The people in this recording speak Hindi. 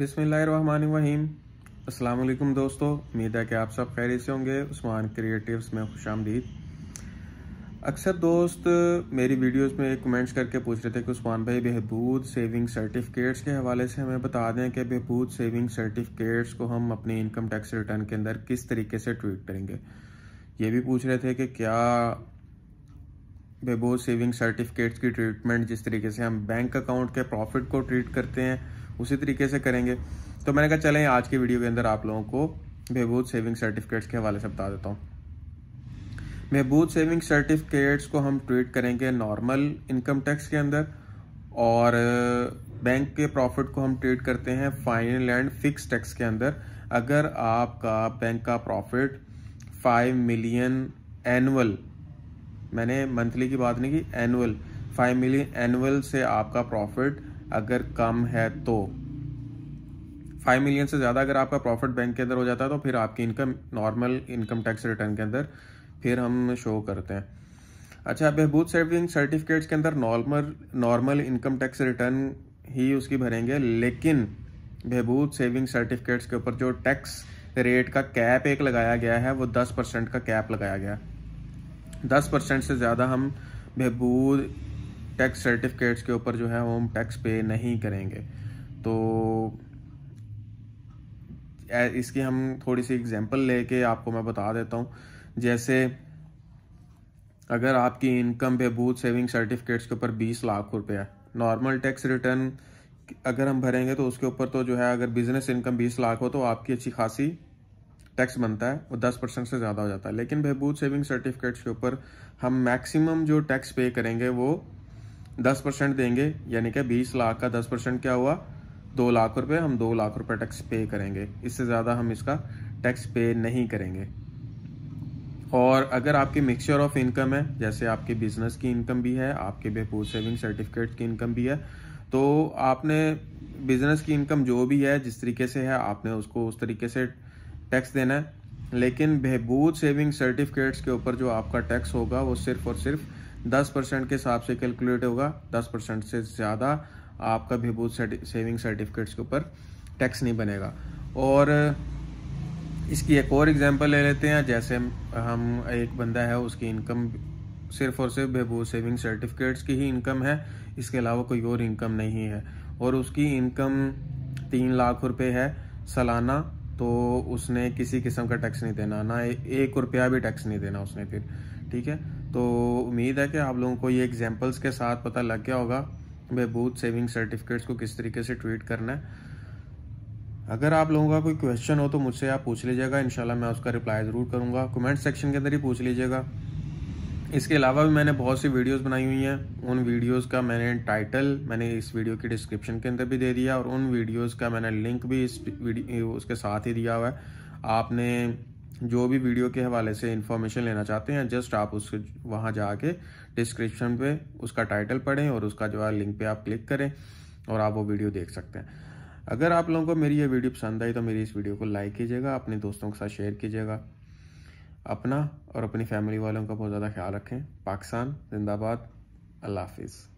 बिसमीम अस्सलाम दोस्तों उम्मीद है कि आप सब खैर से होंगे उस्मान क्रिएटिव्स में खुश आमदीद अक्सर दोस्त मेरी वीडियोस में कमेंट्स करके पूछ रहे थे कि उस्मान भाई बहबूद सेविंग सर्टिफिकेट्स के हवाले से हमें बता दें कि बहबूद सेविंग सर्टिफिकेट्स को हम अपने इनकम टैक्स रिटर्न के अंदर किस तरीके से ट्रीट करेंगे ये भी पूछ रहे थे कि क्या बेबोज सेविंग सर्टिफिकेट्स की ट्रीटमेंट जिस तरीके से हम बैंक अकाउंट के प्रॉफिट को ट्रीट करते हैं उसी तरीके से करेंगे तो मैंने कहा चलें आज की वीडियो के अंदर आप लोगों को बहबूद सेविंग सर्टिफिकेट्स के हवाले से बता देता हूँ महबूद सेविंग सर्टिफिकेट्स को हम ट्रीट करेंगे नॉर्मल इनकम टैक्स के अंदर और बैंक के प्रॉफिट को हम ट्रीट करते हैं फाइनल एंड फिक्स टैक्स के अंदर अगर आपका बैंक का प्रॉफिट फाइव मिलियन एनुअल मैंने मंथली की बात नहीं की एनुअल फाइव मिलियन एनुअल से आपका प्रॉफिट अगर कम है तो फाइव मिलियन से ज़्यादा अगर आपका प्रॉफिट बैंक के अंदर हो जाता है तो फिर आपकी income normal income tax return के अंदर फिर हम शो करते हैं अच्छा बहबूद सेविंग सर्टिफिकेट्स के अंदर normal normal income tax return ही उसकी भरेंगे लेकिन बहबूद सेविंग सर्टिफिकेट्स के ऊपर जो टैक्स रेट का कैप एक लगाया गया है वो दस परसेंट का कैप लगाया गया है दस परसेंट से ज़्यादा हम बहबूद टैक्स सर्टिफिकेट्स के ऊपर जो है होम टैक्स पे नहीं करेंगे तो इसकी हम थोड़ी सी एग्जांपल लेके आपको मैं बता देता हूँ जैसे अगर आपकी इनकम पे बूथ सेविंग सर्टिफिकेट्स के ऊपर 20 लाख रुपया नॉर्मल टैक्स रिटर्न अगर हम भरेंगे तो उसके ऊपर तो जो है अगर बिजनेस इनकम 20 लाख हो तो आपकी अच्छी खासी टैक्स बनता है वो 10 परसेंट से ज़्यादा हो जाता है लेकिन बहबूद सेविंग सर्टिफिकेट्स के ऊपर हम मैक्सिमम जो टैक्स पे करेंगे वो दस परसेंट देंगे यानी कि बीस लाख का दस परसेंट क्या हुआ दो लाख रुपए हम दो लाख रुपए टैक्स पे करेंगे इससे ज़्यादा हम इसका टैक्स पे नहीं करेंगे और अगर आपकी मिक्सचर ऑफ इनकम है जैसे आपके बिजनेस की इनकम भी है आपके बेपूर सेविंग सर्टिफिकेट की इनकम भी है तो आपने बिजनेस की इनकम जो भी है जिस तरीके से है आपने उसको उस तरीके से टैक्स देना है लेकिन बहबूद सेविंग सर्टिफिकेट्स के ऊपर जो आपका टैक्स होगा वो सिर्फ और सिर्फ 10 परसेंट के हिसाब से कैलकुलेट होगा 10 परसेंट से ज़्यादा आपका भिभूत सेविंग सर्टिफिकेट्स के ऊपर टैक्स नहीं बनेगा और इसकी एक और एग्जांपल ले लेते हैं जैसे हम एक बंदा है उसकी इनकम सिर्फ और सिर्फ बेबू सेविंग सर्टिफिकेट्स की ही इनकम है इसके अलावा कोई और इनकम नहीं है और उसकी इनकम तीन लाख रुपए है सालाना तो उसने किसी किस्म का टैक्स नहीं देना ना एक रुपया भी टैक्स नहीं देना उसने फिर ठीक है तो उम्मीद है कि आप लोगों को ये एग्जाम्पल्स के साथ पता लग गया होगा भाई बूथ सेविंग सर्टिफिकेट्स को किस तरीके से ट्वीट करना है अगर आप लोगों का कोई क्वेश्चन हो तो मुझसे आप पूछ लीजिएगा इंशाल्लाह मैं उसका रिप्लाई ज़रूर करूँगा कमेंट सेक्शन के अंदर ही पूछ लीजिएगा इसके अलावा भी मैंने बहुत सी वीडियोस बनाई हुई हैं उन वीडियोस का मैंने टाइटल मैंने इस वीडियो की डिस्क्रिप्शन के अंदर भी दे दिया और उन वीडियोस का मैंने लिंक भी इस वीडियो उसके साथ ही दिया हुआ है आपने जो भी वीडियो के हवाले से इन्फॉर्मेशन लेना चाहते हैं जस्ट आप उस वहाँ जाके डिस्क्रिप्शन पे उसका टाइटल पढ़ें और उसका जो है लिंक पे आप क्लिक करें और आप वो वीडियो देख सकते हैं अगर आप लोगों को मेरी ये वीडियो पसंद आई तो मेरी इस वीडियो को लाइक कीजिएगा अपने दोस्तों के साथ शेयर कीजिएगा अपना और अपनी फैमिली वालों का बहुत ज़्यादा ख्याल रखें पाकिस्तान जिंदाबाद अल्लाह हाफिज़